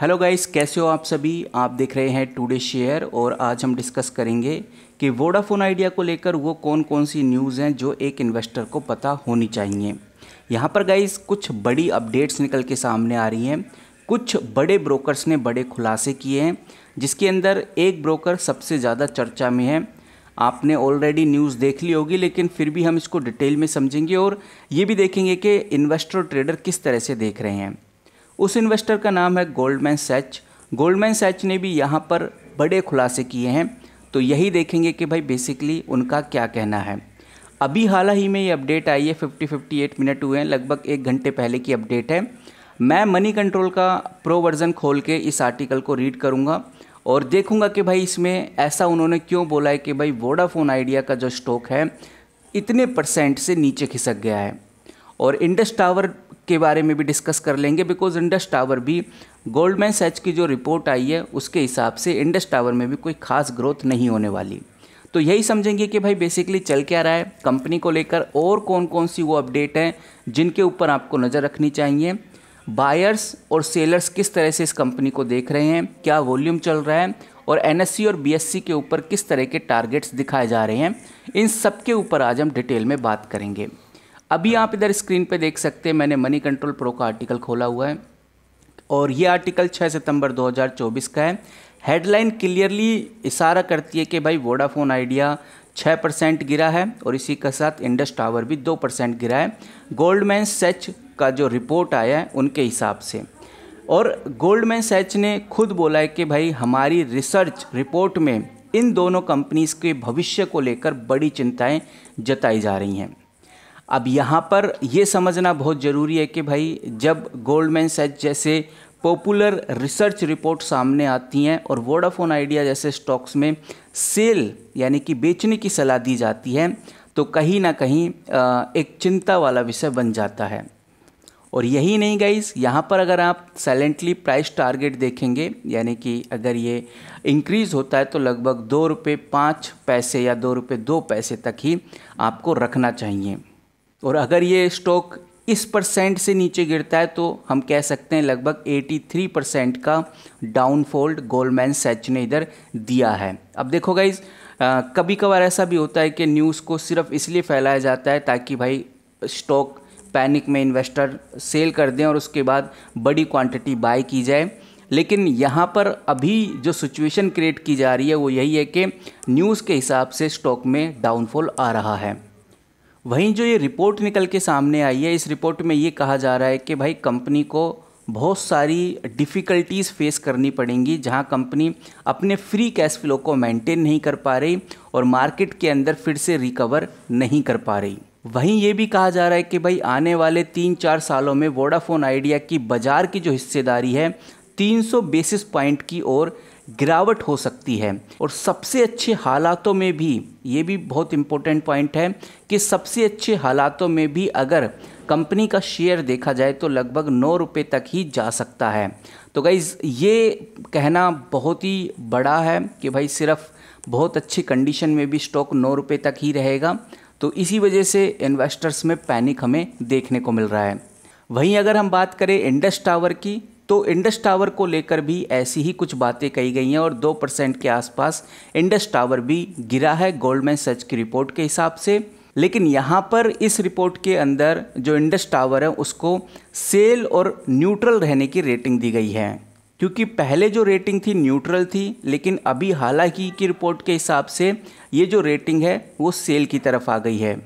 hello guys कैसे हो आप सभी आप देख रहे हैं टुडे शेयर और आज हम डिस्कस करेंगे कि वोडाफोन आइडिया को लेकर वो कौन कौन सी न्यूज़ हैं जो एक इन्वेस्टर को पता होनी चाहिए यहाँ पर गाइस कुछ बड़ी अपडेट्स निकल के सामने आ रही हैं कुछ बड़े ब्रोकर्स ने बड़े खुलासे किए हैं जिसके अंदर एक ब्रोकर सबसे ज़्यादा चर्चा में है आपने ऑलरेडी न्यूज़ देख ली होगी लेकिन फिर भी हम इसको डिटेल में समझेंगे और ये भी देखेंगे कि इन्वेस्टर ट्रेडर किस तरह से देख रहे हैं उस इन्वेस्टर का नाम है गोल्डमैन सैच गोल्डमैन सैच ने भी यहाँ पर बड़े खुलासे किए हैं तो यही देखेंगे कि भाई बेसिकली उनका क्या कहना है अभी हाल ही में ये अपडेट आई है फिफ्टी फिफ्टी एट मिनट हुए हैं लगभग एक घंटे पहले की अपडेट है मैं मनी कंट्रोल का प्रो वर्जन खोल के इस आर्टिकल को रीड करूँगा और देखूँगा कि भाई इसमें ऐसा उन्होंने क्यों बोला है कि भाई वोडाफोन आइडिया का जो स्टॉक है इतने परसेंट से नीचे खिसक गया है और इंडस टावर के बारे में भी डिस्कस कर लेंगे बिकॉज इंडस टावर भी गोल्डमैन सैच की जो रिपोर्ट आई है उसके हिसाब से इंडस टावर में भी कोई खास ग्रोथ नहीं होने वाली तो यही समझेंगे कि भाई बेसिकली चल क्या रहा है कंपनी को लेकर और कौन कौन सी वो अपडेट हैं जिनके ऊपर आपको नज़र रखनी चाहिए बायर्स और सेलर्स किस तरह से इस कंपनी को देख रहे हैं क्या वॉल्यूम चल रहा है और एन और बी के ऊपर किस तरह के टारगेट्स दिखाए जा रहे हैं इन सब के ऊपर आज हम डिटेल में बात करेंगे अभी आप इधर स्क्रीन पे देख सकते हैं मैंने मनी कंट्रोल प्रो का आर्टिकल खोला हुआ है और ये आर्टिकल 6 सितंबर 2024 का है हेडलाइन क्लियरली इशारा करती है कि भाई वोडाफोन आइडिया छः परसेंट गिरा है और इसी के साथ इंडस टावर भी दो परसेंट गिरा है गोल्डमैन सेच का जो रिपोर्ट आया है उनके हिसाब से और गोल्डमैन सेच ने खुद बोला है कि भाई हमारी रिसर्च रिपोर्ट में इन दोनों कंपनीज़ के भविष्य को लेकर बड़ी चिंताएं जताई जा रही हैं अब यहाँ पर ये समझना बहुत ज़रूरी है कि भाई जब गोल्डमैन सेच जैसे पॉपुलर रिसर्च रिपोर्ट सामने आती हैं और वोडाफोन आइडिया जैसे स्टॉक्स में सेल यानी कि बेचने की सलाह दी जाती है तो कहीं ना कहीं एक चिंता वाला विषय बन जाता है और यही नहीं गाइज यहाँ पर अगर आप साइलेंटली प्राइस टारगेट देखेंगे यानी कि अगर ये इंक्रीज़ होता है तो लगभग दो रुपये पाँच पैसे या दो रुपये दो पैसे तक ही आपको रखना चाहिए और अगर ये स्टॉक इस परसेंट से नीचे गिरता है तो हम कह सकते हैं लगभग 83 परसेंट का डाउनफॉल्ट गोल्डमैन सैच ने इधर दिया है अब देखो गाइज कभी कभार ऐसा भी होता है कि न्यूज़ को सिर्फ इसलिए फैलाया जाता है ताकि भाई स्टॉक पैनिक में इन्वेस्टर सेल कर दें और उसके बाद बड़ी क्वांटिटी बाय की जाए लेकिन यहाँ पर अभी जो सिचुएशन क्रिएट की जा रही है वो यही है कि न्यूज़ के हिसाब से स्टॉक में डाउनफॉल आ रहा है वहीं जो ये रिपोर्ट निकल के सामने आई है इस रिपोर्ट में ये कहा जा रहा है कि भाई कंपनी को बहुत सारी डिफ़िकल्टीज़ फेस करनी पड़ेंगी जहां कंपनी अपने फ्री कैश फ्लो को मेंटेन नहीं कर पा रही और मार्केट के अंदर फिर से रिकवर नहीं कर पा रही वहीं ये भी कहा जा रहा है कि भाई आने वाले तीन चार सालों में वोडाफोन आइडिया की बाज़ार की जो हिस्सेदारी है 300 बेसिस पॉइंट की ओर गिरावट हो सकती है और सबसे अच्छे हालातों में भी ये भी बहुत इम्पोर्टेंट पॉइंट है कि सबसे अच्छे हालातों में भी अगर कंपनी का शेयर देखा जाए तो लगभग नौ रुपये तक ही जा सकता है तो गाइज़ ये कहना बहुत ही बड़ा है कि भाई सिर्फ बहुत अच्छी कंडीशन में भी स्टॉक नौ रुपये तक ही रहेगा तो इसी वजह से इन्वेस्टर्स में पैनिक हमें देखने को मिल रहा है वहीं अगर हम बात करें इंडस टावर की तो इंडस टावर को लेकर भी ऐसी ही कुछ बातें कही गई हैं और दो परसेंट के आसपास इंडस टावर भी गिरा है गोल्डमैन सच की रिपोर्ट के हिसाब से लेकिन यहाँ पर इस रिपोर्ट के अंदर जो इंडस टावर है उसको सेल और न्यूट्रल रहने की रेटिंग दी गई है क्योंकि पहले जो रेटिंग थी न्यूट्रल थी लेकिन अभी हालांकि की रिपोर्ट के हिसाब से ये जो रेटिंग है वो सेल की तरफ आ गई है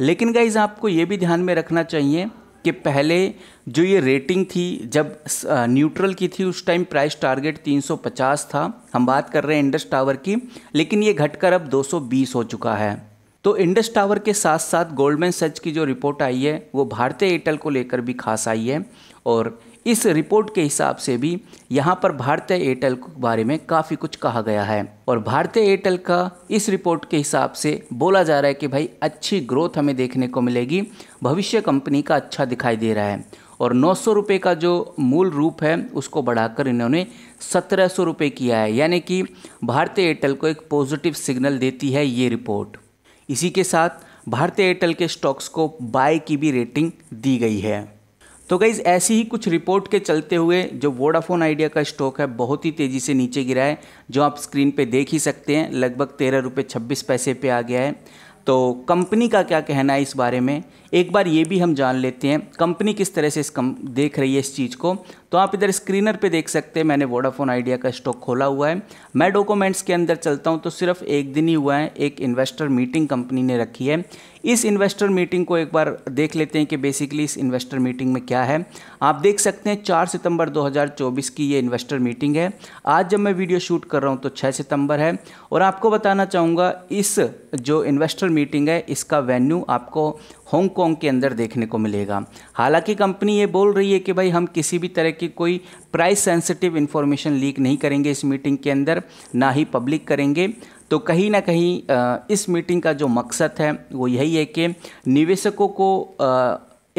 लेकिन गाइज आपको ये भी ध्यान में रखना चाहिए कि पहले जो ये रेटिंग थी जब न्यूट्रल की थी उस टाइम प्राइस टारगेट 350 था हम बात कर रहे हैं इंडस टावर की लेकिन ये घटकर अब 220 हो चुका है तो इंडस टावर के साथ साथ गोल्डमैन सच की जो रिपोर्ट आई है वो भारतीय एयरटेल को लेकर भी खास आई है और इस रिपोर्ट के हिसाब से भी यहाँ पर भारतीय एयरटेल के बारे में काफ़ी कुछ कहा गया है और भारतीय एयरटेल का इस रिपोर्ट के हिसाब से बोला जा रहा है कि भाई अच्छी ग्रोथ हमें देखने को मिलेगी भविष्य कंपनी का अच्छा दिखाई दे रहा है और नौ सौ का जो मूल रूप है उसको बढ़ाकर इन्होंने सत्रह सौ किया है यानी कि भारतीय एयरटेल को एक पॉजिटिव सिग्नल देती है ये रिपोर्ट इसी के साथ भारतीय एयरटेल के स्टॉक्स को बाय की भी रेटिंग दी गई है तो गईज़ ऐसी ही कुछ रिपोर्ट के चलते हुए जो वोडाफोन आइडिया का स्टॉक है बहुत ही तेज़ी से नीचे गिरा है जो आप स्क्रीन पे देख ही सकते हैं लगभग तेरह रुपये छब्बीस पैसे पे आ गया है तो कंपनी का क्या कहना है इस बारे में एक बार ये भी हम जान लेते हैं कंपनी किस तरह से इस कम देख रही है इस चीज़ को तो आप इधर स्क्रीनर पे देख सकते हैं मैंने वोडाफोन आइडिया का स्टॉक खोला हुआ है मैं डॉक्यूमेंट्स के अंदर चलता हूँ तो सिर्फ एक दिन ही हुआ है एक इन्वेस्टर मीटिंग कंपनी ने रखी है इस इन्वेस्टर मीटिंग को एक बार देख लेते हैं कि बेसिकली इस इन्वेस्टर मीटिंग में क्या है आप देख सकते हैं चार सितंबर 2024 की ये इन्वेस्टर मीटिंग है आज जब मैं वीडियो शूट कर रहा हूँ तो छः सितंबर है और आपको बताना चाहूँगा इस जो इन्वेस्टर मीटिंग है इसका वेन्यू आपको हांगकॉन्ग के अंदर देखने को मिलेगा हालांकि कंपनी ये बोल रही है कि भाई हम किसी भी तरह की कोई प्राइस सेंसिटिव इन्फॉर्मेशन लीक नहीं करेंगे इस मीटिंग के अंदर ना ही पब्लिक करेंगे तो कहीं ना कहीं इस मीटिंग का जो मकसद है वो यही है कि निवेशकों को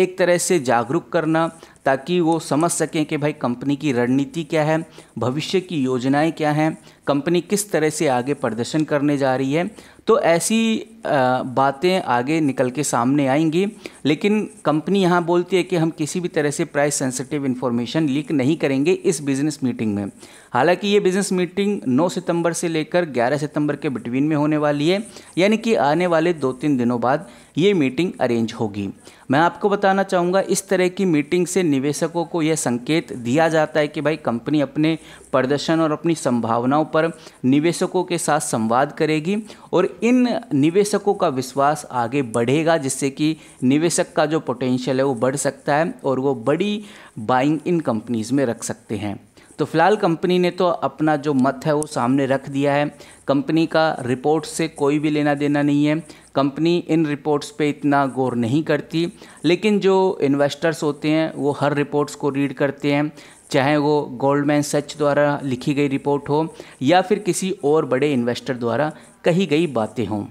एक तरह से जागरूक करना ताकि वो समझ सकें कि भाई कंपनी की रणनीति क्या है भविष्य की योजनाएं क्या हैं कंपनी किस तरह से आगे प्रदर्शन करने जा रही है तो ऐसी बातें आगे निकल के सामने आएंगी लेकिन कंपनी यहाँ बोलती है कि हम किसी भी तरह से प्राइस सेंसिटिव इन्फॉर्मेशन लीक नहीं करेंगे इस बिज़नेस मीटिंग में हालांकि ये बिज़नेस मीटिंग 9 सितंबर से लेकर 11 सितंबर के बिटवीन में होने वाली है यानी कि आने वाले दो तीन दिनों बाद ये मीटिंग अरेंज होगी मैं आपको बताना चाहूँगा इस तरह की मीटिंग से निवेशकों को यह संकेत दिया जाता है कि भाई कंपनी अपने प्रदर्शन और अपनी संभावनाओं पर निवेशकों के साथ संवाद करेगी और इन निवेश निवेशकों का विश्वास आगे बढ़ेगा जिससे कि निवेशक का जो पोटेंशियल है वो बढ़ सकता है और वो बड़ी बाइंग इन कंपनीज़ में रख सकते हैं तो फिलहाल कंपनी ने तो अपना जो मत है वो सामने रख दिया है कंपनी का रिपोर्ट से कोई भी लेना देना नहीं है कंपनी इन रिपोर्ट्स पे इतना गौर नहीं करती लेकिन जो इन्वेस्टर्स होते हैं वो हर रिपोर्ट्स को रीड करते हैं चाहे वो गोल्डमैन सच द्वारा लिखी गई रिपोर्ट हो या फिर किसी और बड़े इन्वेस्टर द्वारा कही गई बातें हों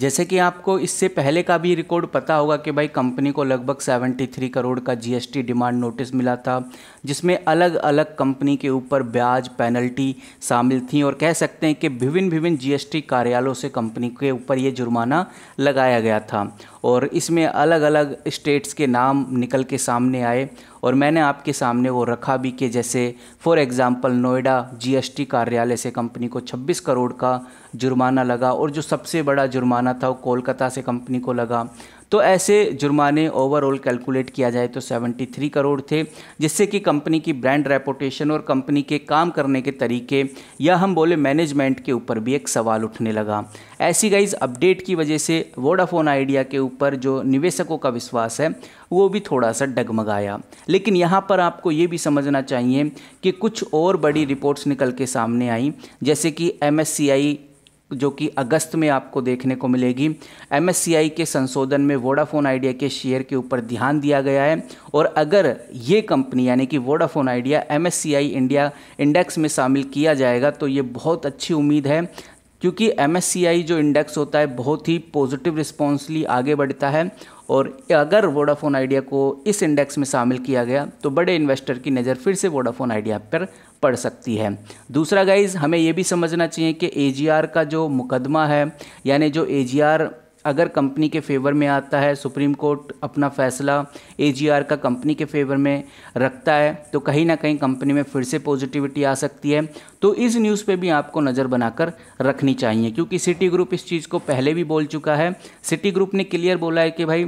जैसे कि आपको इससे पहले का भी रिकॉर्ड पता होगा कि भाई कंपनी को लगभग 73 करोड़ का जीएसटी डिमांड नोटिस मिला था जिसमें अलग अलग कंपनी के ऊपर ब्याज पेनल्टी शामिल थी और कह सकते हैं कि विभिन्न विभिन्न जीएसटी कार्यालयों से कंपनी के ऊपर ये जुर्माना लगाया गया था और इसमें अलग अलग स्टेट्स के नाम निकल के सामने आए और मैंने आपके सामने वो रखा भी कि जैसे फॉर एग्ज़ाम्पल नोएडा जीएसटी कार्यालय से कंपनी को 26 करोड़ का जुर्माना लगा और जो सबसे बड़ा जुर्माना था वो कोलकाता से कंपनी को लगा तो ऐसे जुर्माने ओवरऑल कैलकुलेट किया जाए तो 73 करोड़ थे जिससे कि कंपनी की ब्रांड रेपोटेशन और कंपनी के काम करने के तरीके या हम बोले मैनेजमेंट के ऊपर भी एक सवाल उठने लगा ऐसी गाइज अपडेट की वजह से वोडाफोन आइडिया के ऊपर जो निवेशकों का विश्वास है वो भी थोड़ा सा डगमगाया लेकिन यहाँ पर आपको ये भी समझना चाहिए कि कुछ और बड़ी रिपोर्ट्स निकल के सामने आई जैसे कि एम जो कि अगस्त में आपको देखने को मिलेगी एम के संशोधन में वोडाफोन आइडिया के शेयर के ऊपर ध्यान दिया गया है और अगर ये कंपनी यानी कि Vodafone Idea M India index में शामिल किया जाएगा तो ये बहुत अच्छी उम्मीद है क्योंकि एम जो इंडेक्स होता है बहुत ही पॉजिटिव रिस्पॉन्सली आगे बढ़ता है और अगर वोडाफोन आइडिया को इस इंडेक्स में शामिल किया गया तो बड़े इन्वेस्टर की नज़र फिर से वोडाफोन आइडिया पर पड़ सकती है दूसरा गाइज हमें ये भी समझना चाहिए कि ए का जो मुकदमा है यानी जो ए अगर कंपनी के फेवर में आता है सुप्रीम कोर्ट अपना फैसला एजीआर का कंपनी के फेवर में रखता है तो कहीं ना कहीं कंपनी में फिर से पॉजिटिविटी आ सकती है तो इस न्यूज़ पे भी आपको नज़र बनाकर रखनी चाहिए क्योंकि सिटी ग्रुप इस चीज़ को पहले भी बोल चुका है सिटी ग्रुप ने क्लियर बोला है कि भाई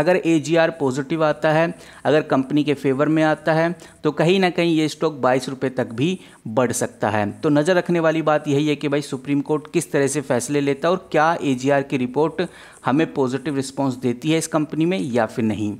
अगर ए पॉजिटिव आता है अगर कंपनी के फेवर में आता है तो कहीं ना कहीं ये स्टॉक बाईस रुपये तक भी बढ़ सकता है तो नज़र रखने वाली बात यही है कि भाई सुप्रीम कोर्ट किस तरह से फैसले लेता है और क्या ए की रिपोर्ट हमें पॉजिटिव रिस्पॉन्स देती है इस कंपनी में या फिर नहीं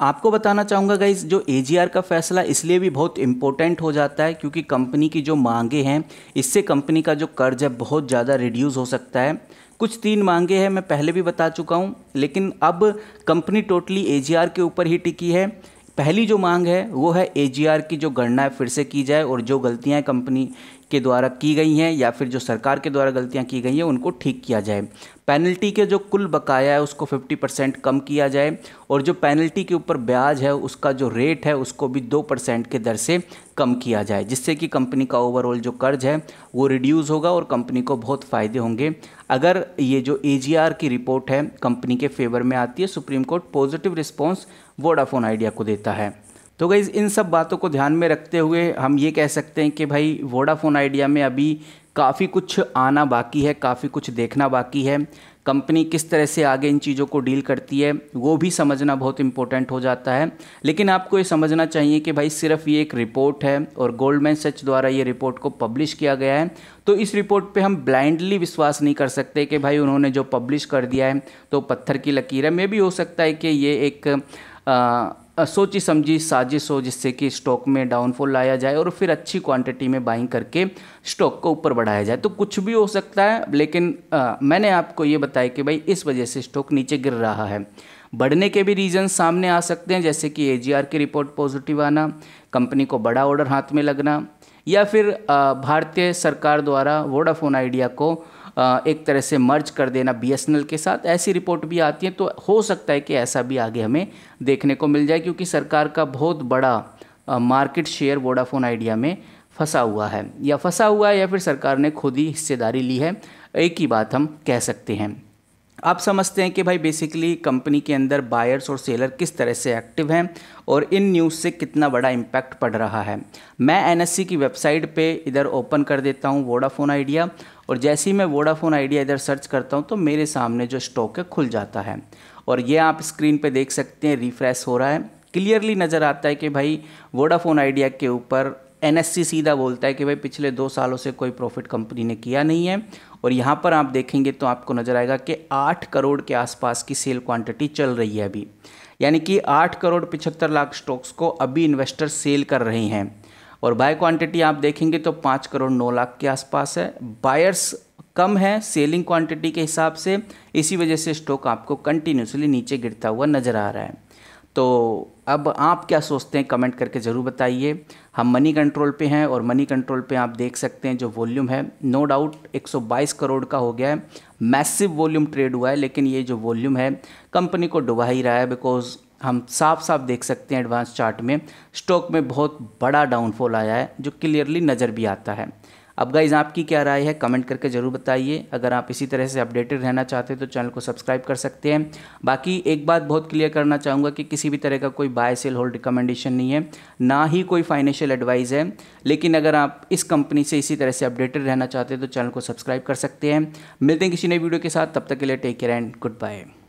आपको बताना चाहूँगा गाइज जो ए का फैसला इसलिए भी बहुत इंपॉर्टेंट हो जाता है क्योंकि कंपनी की जो मांगे हैं इससे कंपनी का जो कर्ज है बहुत ज़्यादा रिड्यूस हो सकता है कुछ तीन मांगे हैं मैं पहले भी बता चुका हूँ लेकिन अब कंपनी टोटली ए के ऊपर ही टिकी है पहली जो मांग है वो है ए की जो गणना है फिर से की जाए और जो गलतियाँ कंपनी के द्वारा की गई हैं या फिर जो सरकार के द्वारा गलतियां की गई हैं उनको ठीक किया जाए पेनल्टी के जो कुल बकाया है उसको 50 परसेंट कम किया जाए और जो पेनल्टी के ऊपर ब्याज है उसका जो रेट है उसको भी दो परसेंट के दर से कम किया जाए जिससे कि कंपनी का ओवरऑल जो कर्ज है वो रिड्यूस होगा और कंपनी को बहुत फ़ायदे होंगे अगर ये जो ए की रिपोर्ट है कंपनी के फेवर में आती है supreme court positive response Vodafone Idea को देता है तो गई इन सब बातों को ध्यान में रखते हुए हम ये कह सकते हैं कि भाई वोडाफोन आइडिया में अभी काफ़ी कुछ आना बाकी है काफ़ी कुछ देखना बाकी है कंपनी किस तरह से आगे इन चीज़ों को डील करती है वो भी समझना बहुत इंपॉर्टेंट हो जाता है लेकिन आपको ये समझना चाहिए कि भाई सिर्फ ये एक रिपोर्ट है और गोल्डमैन सच द्वारा ये रिपोर्ट को पब्लिश किया गया है तो इस रिपोर्ट पे हम ब्लाइंडली विश्वास नहीं कर सकते कि भाई उन्होंने जो पब्लिश कर दिया है तो पत्थर की लकीर है मे भी हो सकता है कि ये एक आ, सोची समझी साजिश हो जिससे कि स्टॉक में डाउनफॉल लाया जाए और फिर अच्छी क्वांटिटी में बाइंग करके स्टॉक को ऊपर बढ़ाया जाए तो कुछ भी हो सकता है लेकिन आ, मैंने आपको ये बताया कि भाई इस वजह से स्टॉक नीचे गिर रहा है बढ़ने के भी रीज़न सामने आ सकते हैं जैसे कि ए की रिपोर्ट पॉजिटिव आना कंपनी को बड़ा ऑर्डर हाथ में लगना या फिर भारतीय सरकार द्वारा वोडाफोन आइडिया को एक तरह से मर्ज कर देना बीएसएनएल के साथ ऐसी रिपोर्ट भी आती है तो हो सकता है कि ऐसा भी आगे हमें देखने को मिल जाए क्योंकि सरकार का बहुत बड़ा मार्केट शेयर वोडाफोन आइडिया में फंसा हुआ है या फंसा हुआ है या फिर सरकार ने खुद ही हिस्सेदारी ली है एक ही बात हम कह सकते हैं आप समझते हैं कि भाई बेसिकली कंपनी के अंदर बायर्स और सेलर किस तरह से एक्टिव हैं और इन न्यूज़ से कितना बड़ा इम्पैक्ट पड़ रहा है मैं एनएससी की वेबसाइट पे इधर ओपन कर देता हूँ वोडाफोन आइडिया और जैसे ही मैं वोडाफोन आइडिया इधर सर्च करता हूँ तो मेरे सामने जो स्टॉक है खुल जाता है और ये आप स्क्रीन पे देख सकते हैं रिफ्रेश हो रहा है क्लियरली नज़र आता है कि भाई वोडाफोन आइडिया के ऊपर एन सीधा बोलता है कि भाई पिछले दो सालों से कोई प्रॉफिट कंपनी ने किया नहीं है और यहाँ पर आप देखेंगे तो आपको नज़र आएगा कि आठ करोड़ के आसपास की सेल क्वांटिटी चल रही है अभी यानी कि आठ करोड़ पिछहत्तर लाख स्टॉक्स को अभी इन्वेस्टर सेल कर रहे हैं और बाय क्वांटिटी आप देखेंगे तो पाँच करोड़ नौ लाख के आसपास है बायर्स कम है सेलिंग क्वांटिटी के हिसाब से इसी वजह से स्टॉक आपको कंटिन्यूसली नीचे गिरता हुआ नज़र आ रहा है तो अब आप क्या सोचते हैं कमेंट करके ज़रूर बताइए हम मनी कंट्रोल पे हैं और मनी कंट्रोल पे आप देख सकते हैं जो वॉल्यूम है नो डाउट 122 करोड़ का हो गया है मैसिव वॉल्यूम ट्रेड हुआ है लेकिन ये जो वॉल्यूम है कंपनी को डुबा ही रहा है बिकॉज़ हम साफ साफ देख सकते हैं एडवांस चार्ट में स्टॉक में बहुत बड़ा डाउनफॉल आया है जो क्लियरली नज़र भी आता है अब गाइज आपकी क्या राय है कमेंट करके ज़रूर बताइए अगर आप इसी तरह से अपडेटेड रहना चाहते हैं तो चैनल को सब्सक्राइब कर सकते हैं बाकी एक बात बहुत क्लियर करना चाहूँगा कि किसी भी तरह का कोई बाय सेल होल्ड रिकमेंडेशन नहीं है ना ही कोई फाइनेंशियल एडवाइस है लेकिन अगर आप इस कंपनी से इसी तरह से अपडेटेड रहना चाहते हैं तो चैनल को सब्सक्राइब कर सकते हैं मिलते हैं किसी नई वीडियो के साथ तब तक के लिए take care and good bye